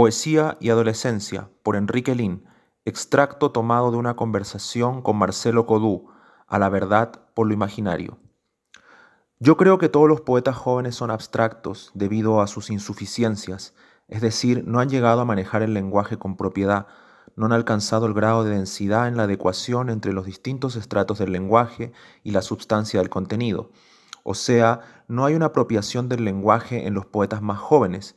Poesía y Adolescencia, por Enrique Lin, extracto tomado de una conversación con Marcelo Codú, a la verdad por lo imaginario. Yo creo que todos los poetas jóvenes son abstractos debido a sus insuficiencias, es decir, no han llegado a manejar el lenguaje con propiedad, no han alcanzado el grado de densidad en la adecuación entre los distintos estratos del lenguaje y la substancia del contenido. O sea, no hay una apropiación del lenguaje en los poetas más jóvenes,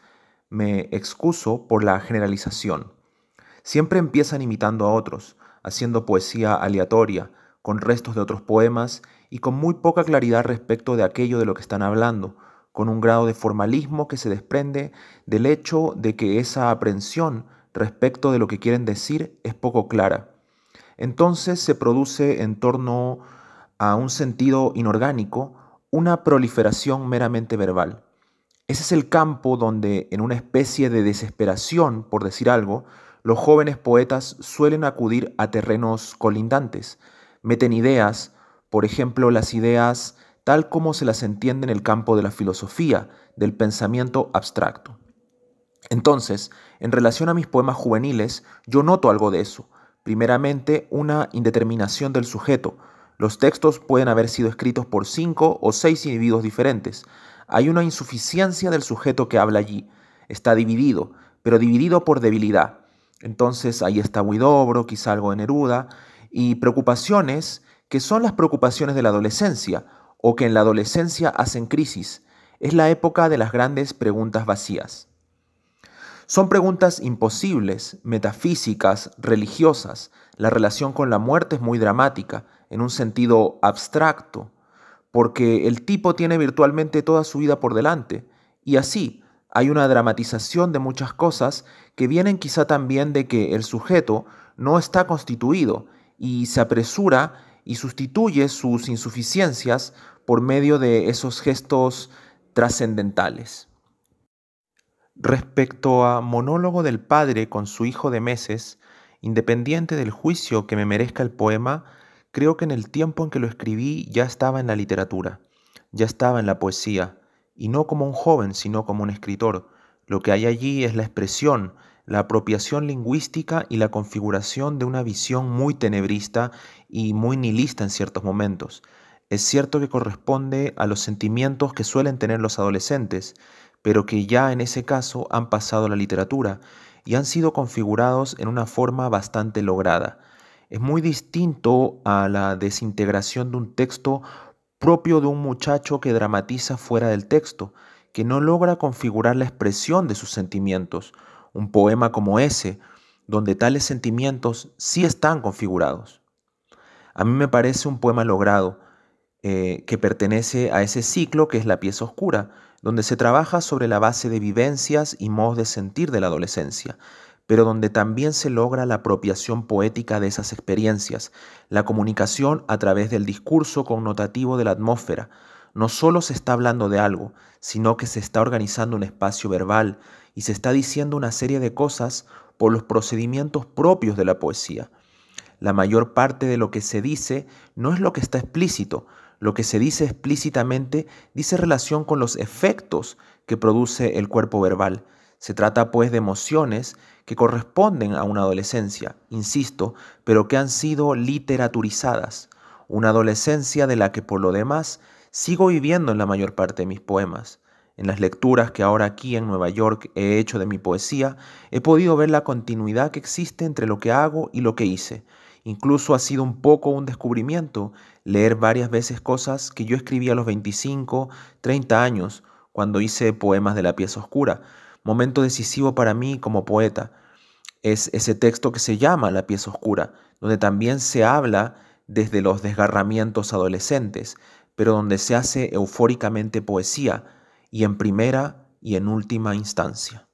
me excuso por la generalización. Siempre empiezan imitando a otros, haciendo poesía aleatoria, con restos de otros poemas y con muy poca claridad respecto de aquello de lo que están hablando, con un grado de formalismo que se desprende del hecho de que esa aprensión respecto de lo que quieren decir es poco clara. Entonces se produce en torno a un sentido inorgánico una proliferación meramente verbal. Ese es el campo donde, en una especie de desesperación, por decir algo, los jóvenes poetas suelen acudir a terrenos colindantes. Meten ideas, por ejemplo, las ideas tal como se las entiende en el campo de la filosofía, del pensamiento abstracto. Entonces, en relación a mis poemas juveniles, yo noto algo de eso. Primeramente, una indeterminación del sujeto. Los textos pueden haber sido escritos por cinco o seis individuos diferentes. Hay una insuficiencia del sujeto que habla allí. Está dividido, pero dividido por debilidad. Entonces ahí está Huidobro, quizá algo en Neruda, y preocupaciones que son las preocupaciones de la adolescencia o que en la adolescencia hacen crisis. Es la época de las grandes preguntas vacías. Son preguntas imposibles, metafísicas, religiosas. La relación con la muerte es muy dramática, en un sentido abstracto porque el tipo tiene virtualmente toda su vida por delante, y así hay una dramatización de muchas cosas que vienen quizá también de que el sujeto no está constituido y se apresura y sustituye sus insuficiencias por medio de esos gestos trascendentales. Respecto a monólogo del padre con su hijo de meses, independiente del juicio que me merezca el poema, Creo que en el tiempo en que lo escribí ya estaba en la literatura, ya estaba en la poesía, y no como un joven, sino como un escritor. Lo que hay allí es la expresión, la apropiación lingüística y la configuración de una visión muy tenebrista y muy nihilista en ciertos momentos. Es cierto que corresponde a los sentimientos que suelen tener los adolescentes, pero que ya en ese caso han pasado a la literatura y han sido configurados en una forma bastante lograda. Es muy distinto a la desintegración de un texto propio de un muchacho que dramatiza fuera del texto, que no logra configurar la expresión de sus sentimientos. Un poema como ese, donde tales sentimientos sí están configurados. A mí me parece un poema logrado, eh, que pertenece a ese ciclo que es la pieza oscura, donde se trabaja sobre la base de vivencias y modos de sentir de la adolescencia, pero donde también se logra la apropiación poética de esas experiencias, la comunicación a través del discurso connotativo de la atmósfera. No solo se está hablando de algo, sino que se está organizando un espacio verbal y se está diciendo una serie de cosas por los procedimientos propios de la poesía. La mayor parte de lo que se dice no es lo que está explícito, lo que se dice explícitamente dice relación con los efectos que produce el cuerpo verbal. Se trata pues de emociones que corresponden a una adolescencia, insisto, pero que han sido literaturizadas, una adolescencia de la que por lo demás sigo viviendo en la mayor parte de mis poemas. En las lecturas que ahora aquí en Nueva York he hecho de mi poesía, he podido ver la continuidad que existe entre lo que hago y lo que hice. Incluso ha sido un poco un descubrimiento leer varias veces cosas que yo escribí a los 25, 30 años, cuando hice poemas de la pieza oscura, momento decisivo para mí como poeta es ese texto que se llama La pieza oscura, donde también se habla desde los desgarramientos adolescentes, pero donde se hace eufóricamente poesía, y en primera y en última instancia.